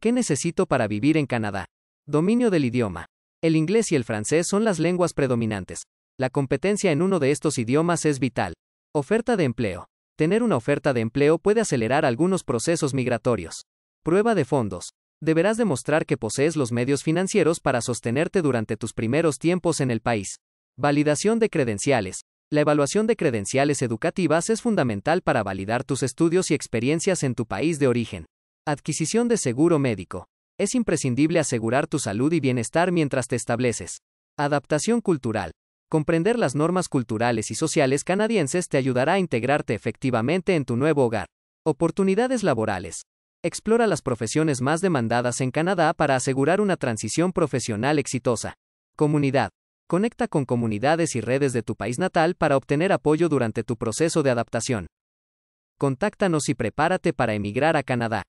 ¿Qué necesito para vivir en Canadá? Dominio del idioma. El inglés y el francés son las lenguas predominantes. La competencia en uno de estos idiomas es vital. Oferta de empleo. Tener una oferta de empleo puede acelerar algunos procesos migratorios. Prueba de fondos. Deberás demostrar que posees los medios financieros para sostenerte durante tus primeros tiempos en el país. Validación de credenciales. La evaluación de credenciales educativas es fundamental para validar tus estudios y experiencias en tu país de origen. Adquisición de seguro médico. Es imprescindible asegurar tu salud y bienestar mientras te estableces. Adaptación cultural. Comprender las normas culturales y sociales canadienses te ayudará a integrarte efectivamente en tu nuevo hogar. Oportunidades laborales. Explora las profesiones más demandadas en Canadá para asegurar una transición profesional exitosa. Comunidad. Conecta con comunidades y redes de tu país natal para obtener apoyo durante tu proceso de adaptación. Contáctanos y prepárate para emigrar a Canadá.